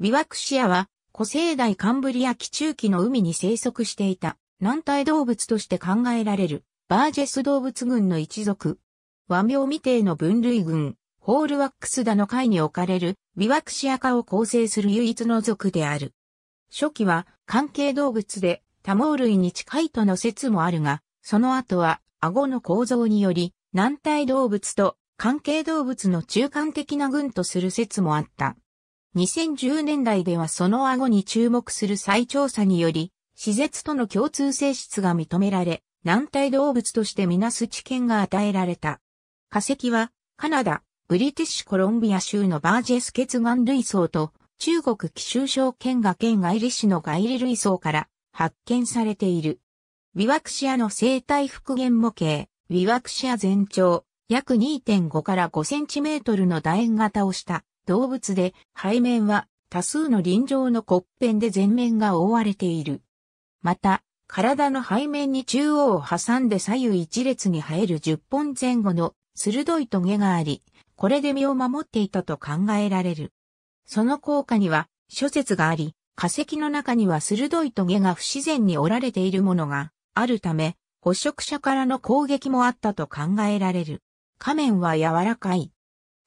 ビワクシアは古生代カンブリア紀中期の海に生息していた軟体動物として考えられるバージェス動物群の一族。和名未定の分類群、ホールワックスダの会に置かれるビワクシア科を構成する唯一の族である。初期は関係動物で多毛類に近いとの説もあるが、その後は顎の構造により軟体動物と関係動物の中間的な群とする説もあった。2010年代ではその顎に注目する再調査により、施設との共通性質が認められ、軟体動物としてみなす知見が与えられた。化石は、カナダ、ブリティッシュコロンビア州のバージェス血眼類層と、中国奇州症県が県外里市の外理類層から発見されている。ビワクシアの生態復元模型、ビワクシア全長、約2.5から5センチメートルの楕円型をした動物で背面は多数の臨場の骨片で前面が覆われている。また、体の背面に中央を挟んで左右一列に生える10本前後の鋭いトゲがあり、これで身を守っていたと考えられる。その効果には諸説があり、化石の中には鋭い棘が不自然に折られているものがあるため、捕食者からの攻撃もあったと考えられる。仮面は柔らかい。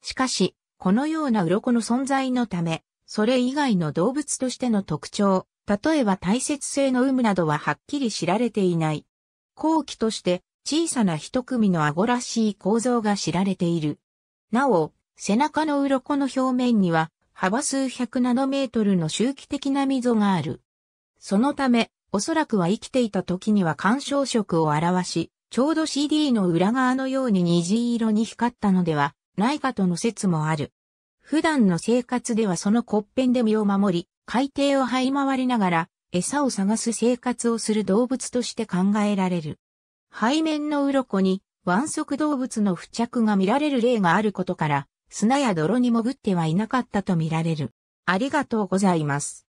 しかし、このような鱗の存在のため、それ以外の動物としての特徴、例えば大切性の有無などははっきり知られていない。後期として小さな一組の顎らしい構造が知られている。なお、背中の鱗の表面には幅数百ナノメートルの周期的な溝がある。そのため、おそらくは生きていた時には干渉色を表し、ちょうど CD の裏側のように虹色に光ったのではないかとの説もある。普段の生活ではその骨片で身を守り、海底を這い回りながら餌を探す生活をする動物として考えられる。背面の鱗に腕足動物の付着が見られる例があることから、砂や泥に潜ってはいなかったと見られる。ありがとうございます。